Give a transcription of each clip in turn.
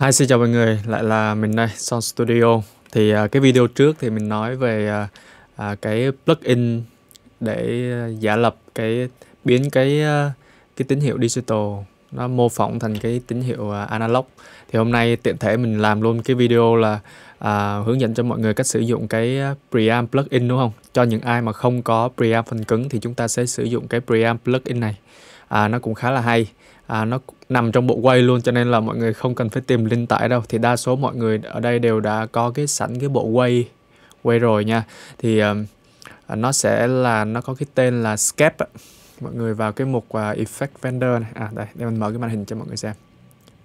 Hi, xin chào mọi người, lại là mình đây, son Studio. Thì uh, cái video trước thì mình nói về uh, uh, cái plugin để uh, giả lập cái biến cái uh, cái tín hiệu digital nó mô phỏng thành cái tín hiệu uh, analog. Thì hôm nay tiện thể mình làm luôn cái video là uh, hướng dẫn cho mọi người cách sử dụng cái preamp plugin đúng không? Cho những ai mà không có preamp phần cứng thì chúng ta sẽ sử dụng cái preamp plugin này. À, nó cũng khá là hay à, nó nằm trong bộ quay luôn cho nên là mọi người không cần phải tìm link tải đâu thì đa số mọi người ở đây đều đã có cái sẵn cái bộ quay quay rồi nha thì uh, nó sẽ là nó có cái tên là scape mọi người vào cái mục uh, effect vendor này à đây để mình mở cái màn hình cho mọi người xem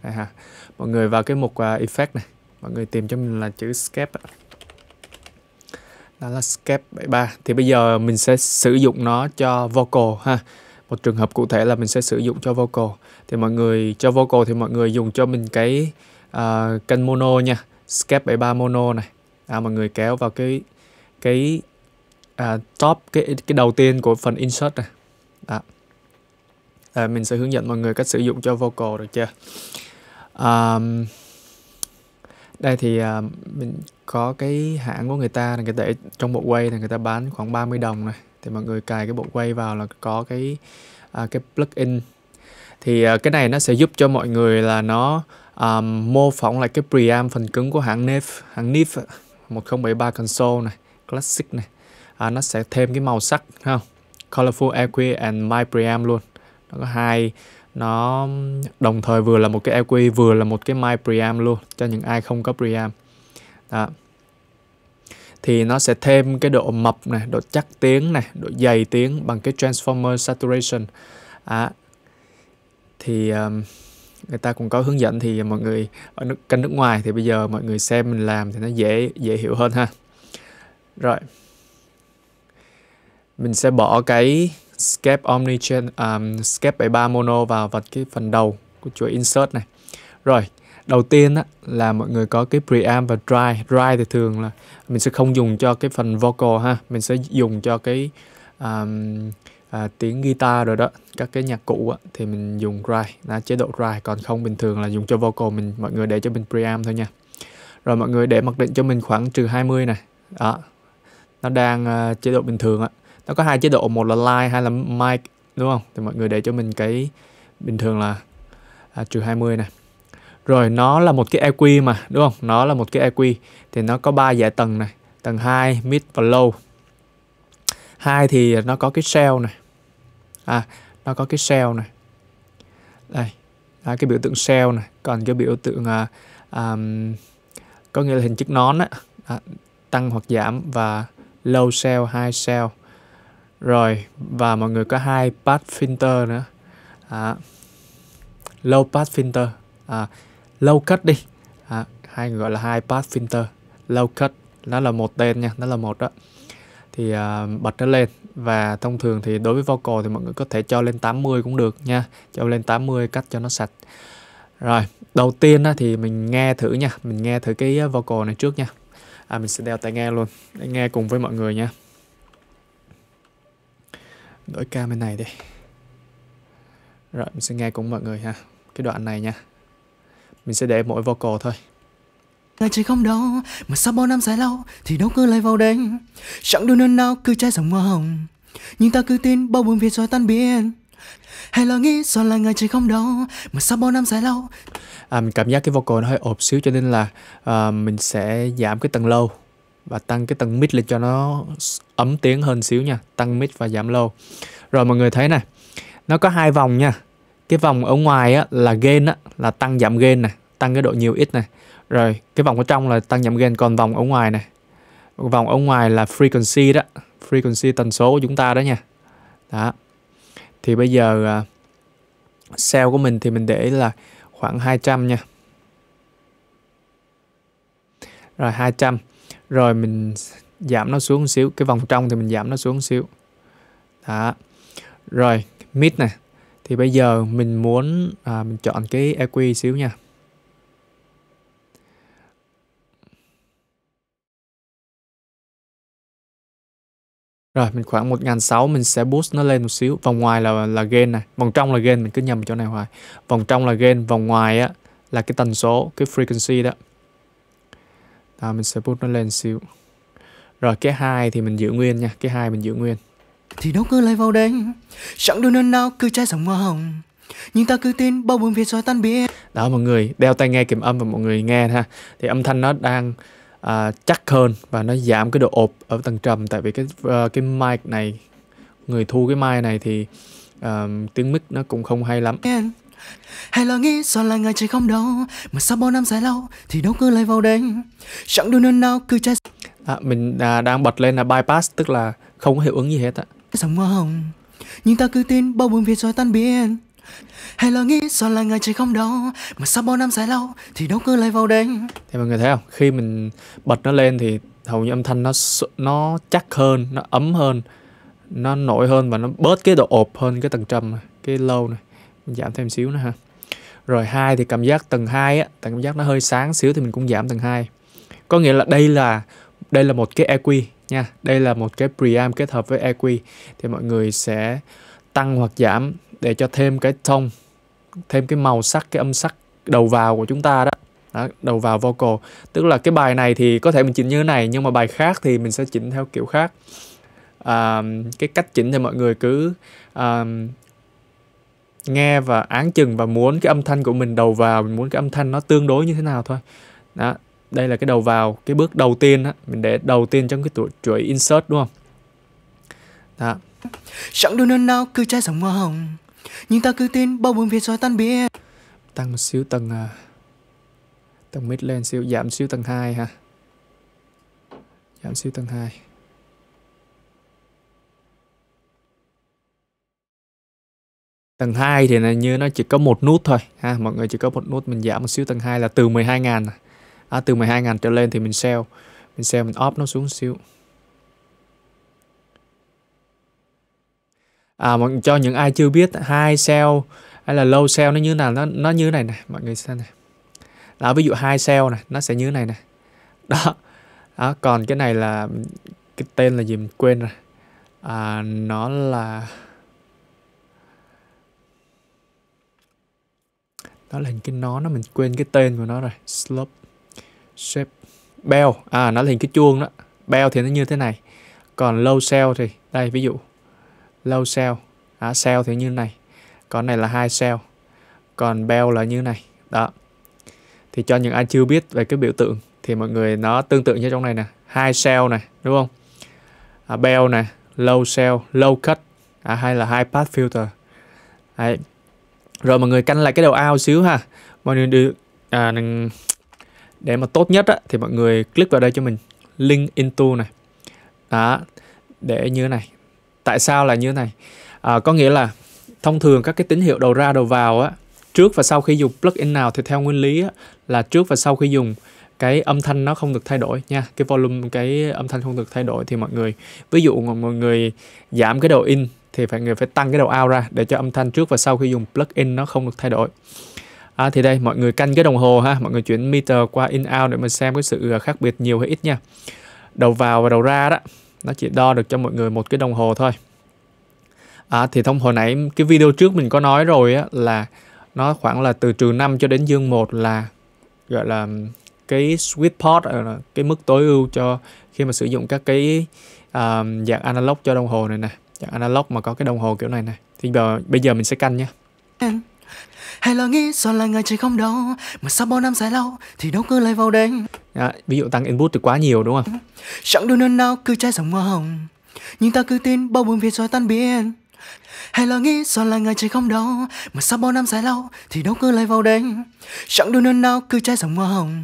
đây ha mọi người vào cái mục uh, effect này mọi người tìm cho mình là chữ scape đó là scape 73 thì bây giờ mình sẽ sử dụng nó cho vocal ha một trường hợp cụ thể là mình sẽ sử dụng cho vocal thì mọi người cho vocal thì mọi người dùng cho mình cái uh, à, kênh mono nha Skype 73 mono này à, mọi người kéo vào cái cái uh, top cái cái đầu tiên của phần insert này đó. À, mình sẽ hướng dẫn mọi người cách sử dụng cho vocal được chưa um, đây thì uh, mình có cái hãng của người ta là người ta trong một quay là người ta bán khoảng 30 đồng này thì mọi người cài cái bộ quay vào là có cái à, cái plugin thì à, cái này nó sẽ giúp cho mọi người là nó um, mô phỏng lại cái preamp phần cứng của hãng Nif hãng Nif 1073 console này classic này à, nó sẽ thêm cái màu sắc không colorful EQ and my preamp luôn nó có hai nó đồng thời vừa là một cái EQ vừa là một cái my preamp luôn cho những ai không có preamp đó thì nó sẽ thêm cái độ mập này, độ chắc tiếng này, độ dày tiếng bằng cái transformer saturation. À, thì um, người ta cũng có hướng dẫn thì mọi người ở nước kênh nước ngoài thì bây giờ mọi người xem mình làm thì nó dễ dễ hiểu hơn ha. Rồi. Mình sẽ bỏ cái Scape Omni um, Scape 73 Mono vào vào cái phần đầu của chuỗi insert này. Rồi, đầu tiên á, là mọi người có cái preamp và dry dry thì thường là mình sẽ không dùng cho cái phần vocal ha mình sẽ dùng cho cái um, à, tiếng guitar rồi đó các cái nhạc cụ á, thì mình dùng dry là chế độ dry còn không bình thường là dùng cho vocal mình mọi người để cho mình preamp thôi nha rồi mọi người để mặc định cho mình khoảng trừ 20 này đó nó đang à, chế độ bình thường á nó có hai chế độ một là live hay là mic đúng không thì mọi người để cho mình cái bình thường là à, trừ 20 này rồi nó là một cái EQ mà, đúng không? Nó là một cái EQ thì nó có ba giải tầng này, tầng 2, mid và low. Hai thì nó có cái shell này. À, nó có cái shell này. Đây. À, cái biểu tượng shell này, còn cái biểu tượng à, à, có nghĩa là hình chức nón á, à, tăng hoặc giảm và low shell, high shell. Rồi và mọi người có hai path filter nữa. À, low pass filter à, low cut đi à, hay gọi là hai pass filter low cut nó là một tên nha nó là một đó thì uh, bật nó lên và thông thường thì đối với vocal thì mọi người có thể cho lên 80 cũng được nha cho lên 80 cắt cho nó sạch rồi đầu tiên á, thì mình nghe thử nha mình nghe thử cái vocal này trước nha à, mình sẽ đeo tai nghe luôn để nghe cùng với mọi người nha đổi cam bên này đi rồi mình sẽ nghe cùng mọi người ha cái đoạn này nha mình sẽ để mỗi vocal thôi Ngày trời không đâu Mà sao bao năm dài lâu Thì đâu cứ lại vào đây Chẳng đường nơi nào cứ trái dòng hoa hồng Nhưng ta cứ tin bao buồn việc rồi tan biến hay là nghĩ do là ngày trời không đâu mà sao bao năm dài lâu à, mình cảm giác cái vocal nó hơi ộp xíu cho nên là à, mình sẽ giảm cái tầng low và tăng cái tầng mid lên cho nó ấm tiếng hơn xíu nha tăng mid và giảm low rồi mọi người thấy nè nó có hai vòng nha cái vòng ở ngoài á, là gain á, là tăng giảm gain này tăng cái độ nhiều ít này rồi cái vòng ở trong là tăng giảm gain còn vòng ở ngoài này vòng ở ngoài là frequency đó frequency tần số của chúng ta đó nha đó thì bây giờ uh, sale của mình thì mình để là khoảng 200 nha rồi 200 rồi mình giảm nó xuống xíu cái vòng trong thì mình giảm nó xuống xíu đó rồi mid này thì bây giờ mình muốn à, mình chọn cái EQ xíu nha Rồi mình khoảng 1006 mình sẽ boost nó lên một xíu Vòng ngoài là là gain này Vòng trong là gain mình cứ nhầm chỗ này hoài Vòng trong là gain Vòng ngoài á là cái tần số Cái frequency đó đó, Mình sẽ boost nó lên xíu Rồi cái hai thì mình giữ nguyên nha Cái hai mình giữ nguyên thì đâu cứ lại vào đánh chẳng đôi nơi nào cứ trái dòng hoa hồng nhưng ta cứ tin bao buồn phiền xóa tan biết đó mọi người đeo tai nghe kiểm âm và mọi người nghe ha thì âm thanh nó đang uh, chắc hơn và nó giảm cái độ ộp ở tầng trầm tại vì cái uh, cái mic này người thu cái mic này thì uh, tiếng mic nó cũng không hay lắm hay là nghĩ sao là ngày trời không đâu mà sao bao năm dài lâu thì đâu cứ lại vào đánh chẳng đôi nơi nào cứ trái à, mình à, đang bật lên là bypass tức là không có hiệu ứng gì hết á cái dòng hồng nhưng ta cứ tin bao buồn phiền rồi tan biến hay là nghĩ sao là ngày trời không đó mà sau bao năm dài lâu thì đâu cứ lại vào đây thì mọi người thấy không khi mình bật nó lên thì hầu như âm thanh nó nó chắc hơn nó ấm hơn nó nổi hơn và nó bớt cái độ ộp hơn cái tầng trầm này, cái lâu này mình giảm thêm xíu nữa ha rồi hai thì cảm giác tầng hai á tầng cảm giác nó hơi sáng xíu thì mình cũng giảm tầng hai có nghĩa là đây là đây là một cái EQ nha. Đây là một cái preamp kết hợp với EQ thì mọi người sẽ tăng hoặc giảm để cho thêm cái tone, thêm cái màu sắc, cái âm sắc đầu vào của chúng ta đó. Đó, đầu vào vocal. Tức là cái bài này thì có thể mình chỉnh như thế này nhưng mà bài khác thì mình sẽ chỉnh theo kiểu khác. À, cái cách chỉnh thì mọi người cứ à, nghe và án chừng và muốn cái âm thanh của mình đầu vào, mình muốn cái âm thanh nó tương đối như thế nào thôi. Đó, đây là cái đầu vào cái bước đầu tiên á mình để đầu tiên trong cái chuỗi, chuỗi insert đúng không đó chẳng đôi nào cứ trái dòng hồng nhưng ta cứ tin bao buồn việt rồi tan biến tăng một xíu tầng à, tầng mid lên xíu giảm xíu tầng 2 ha giảm xíu tầng 2 Tầng 2 thì là như nó chỉ có một nút thôi ha, mọi người chỉ có một nút mình giảm một xíu tầng 2 là từ 12.000 này à, từ 12 ngàn trở lên thì mình sell mình sell mình off nó xuống xíu à mọi cho những ai chưa biết hai sell hay là low sell nó như nào nó nó như này này mọi người xem này là ví dụ hai sell này nó sẽ như này này đó đó còn cái này là cái tên là gì mình quên rồi à, nó là đó là cái nó nó mình quên cái tên của nó rồi slope shape bell à nó là hình cái chuông đó bell thì nó như thế này còn low cell thì đây ví dụ low cell à, cell thì như này còn này là hai cell còn bell là như này đó thì cho những ai chưa biết về cái biểu tượng thì mọi người nó tương tự như trong này nè hai cell này đúng không à, bell này low cell low cut à, hay là high pass filter Đấy. rồi mọi người canh lại cái đầu ao xíu ha mọi người được à, để mà tốt nhất á, thì mọi người click vào đây cho mình link into này đó để như thế này tại sao là như thế này à, có nghĩa là thông thường các cái tín hiệu đầu ra đầu vào á trước và sau khi dùng plugin nào thì theo nguyên lý á, là trước và sau khi dùng cái âm thanh nó không được thay đổi nha cái volume cái âm thanh không được thay đổi thì mọi người ví dụ mọi người giảm cái đầu in thì phải người phải tăng cái đầu out ra để cho âm thanh trước và sau khi dùng plugin nó không được thay đổi à, thì đây mọi người canh cái đồng hồ ha mọi người chuyển meter qua in out để mình xem cái sự à, khác biệt nhiều hay ít nha đầu vào và đầu ra đó nó chỉ đo được cho mọi người một cái đồng hồ thôi à, thì thông hồi nãy cái video trước mình có nói rồi á, là nó khoảng là từ trừ 5 cho đến dương 1 là gọi là cái sweet pot à, cái mức tối ưu cho khi mà sử dụng các cái um, dạng analog cho đồng hồ này nè dạng analog mà có cái đồng hồ kiểu này này thì bây giờ, bây giờ mình sẽ canh nhé ừ hay là nghĩ sao là ngày trời không đâu mà sau bao năm dài lâu thì đâu cứ lại vào đây à, ví dụ tăng input thì quá nhiều đúng không chẳng đôi nên nào cứ trái dòng hoa hồng nhưng ta cứ tin bao buồn việc rồi tan biến hay là nghĩ sao là ngày trời không đâu mà sau bao năm dài lâu thì đâu cứ lại vào đây chẳng đôi nên nào cứ trái dòng hoa hồng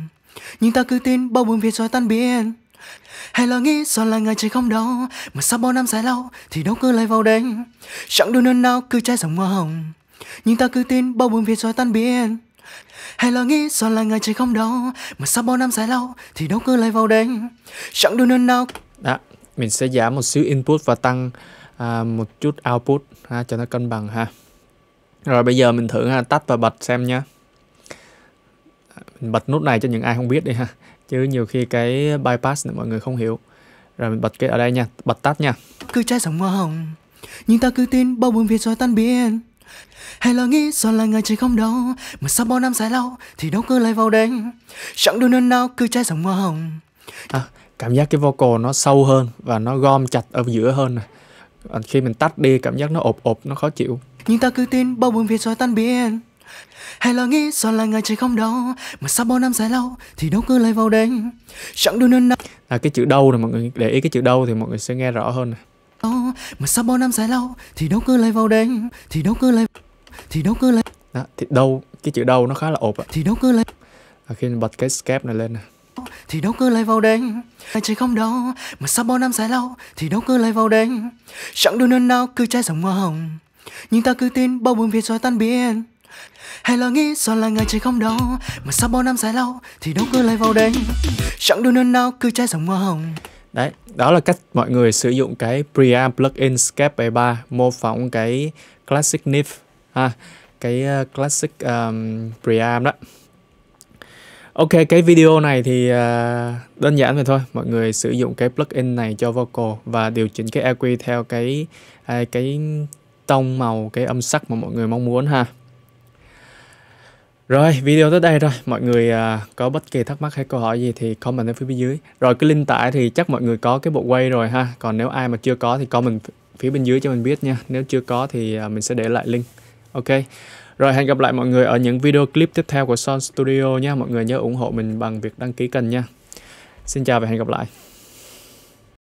nhưng ta cứ tin bao buồn việc rồi tan biến hay là nghĩ sao là ngày trời không đâu mà sau bao năm dài lâu thì đâu cứ lại vào đây chẳng đôi nên nào cứ trái dòng hoa hồng nhưng ta cứ tin bao buồn phiền xóa tan biến hay là nghĩ sao là ngày trời không đâu Mà sao bao năm dài lâu Thì đâu cứ lại vào đây Chẳng đưa nên nào Đó, mình sẽ giảm một xíu input và tăng à, một chút output ha, cho nó cân bằng ha Rồi bây giờ mình thử ha, tắt và bật xem nha Mình bật nút này cho những ai không biết đi ha Chứ nhiều khi cái bypass này mọi người không hiểu Rồi mình bật cái ở đây nha, bật tắt nha Cứ trái sống hoa hồng Nhưng ta cứ tin bao buồn phiền rồi tan biến hay là nghĩ sao là người chỉ không đâu Mà sau bao năm dài lâu Thì đâu cứ lại vào đây Chẳng đôi nơi nào cứ trái dòng hoa hồng à, Cảm giác cái vocal nó sâu hơn Và nó gom chặt ở giữa hơn này khi mình tắt đi cảm giác nó ộp ộp nó khó chịu nhưng ta cứ tin bao buồn việc rồi tan biến hay là nghĩ sao là người trời không đâu mà sau bao năm dài lâu thì đâu cứ lại vào đây chẳng đưa nên nào là cái chữ đâu này mọi người để ý cái chữ đâu thì mọi người sẽ nghe rõ hơn này mà sao bao năm dài lâu thì đâu cứ lại vào đêm thì đâu cứ lại thì đâu cứ lại đó, thì đâu cái chữ đâu nó khá là ộp ạ thì đâu cứ lại à, khi mình bật cái scape này lên nè thì đâu cứ lại vào đêm anh chỉ không đâu mà sao bao năm dài lâu thì đâu cứ lại vào đêm chẳng đôi nên nào cứ trái dòng hoa hồng nhưng ta cứ tin bao buồn phiền rồi tan biến hay là nghĩ do là người trời không đâu mà sao bao năm dài lâu thì đâu cứ lại vào đêm chẳng đôi nên nào cứ trái dòng hoa hồng Đấy, đó là cách mọi người sử dụng cái preamp plugin Scape 73 mô phỏng cái classic NIF ha, cái ờ, classic um, preamp đó. Ok, cái video này thì uh, đơn giản vậy thôi. Mọi người sử dụng cái plugin này cho vocal và điều chỉnh cái EQ theo cái uh, cái tông màu, cái âm sắc mà mọi người mong muốn ha. Rồi, video tới đây rồi. Mọi người à, có bất kỳ thắc mắc hay câu hỏi gì thì comment ở phía dưới. Rồi cái link tải thì chắc mọi người có cái bộ quay rồi ha. Còn nếu ai mà chưa có thì comment phía bên dưới cho mình biết nha. Nếu chưa có thì à, mình sẽ để lại link. Ok. Rồi hẹn gặp lại mọi người ở những video clip tiếp theo của Son Studio nha. Mọi người nhớ ủng hộ mình bằng việc đăng ký kênh nha. Xin chào và hẹn gặp lại.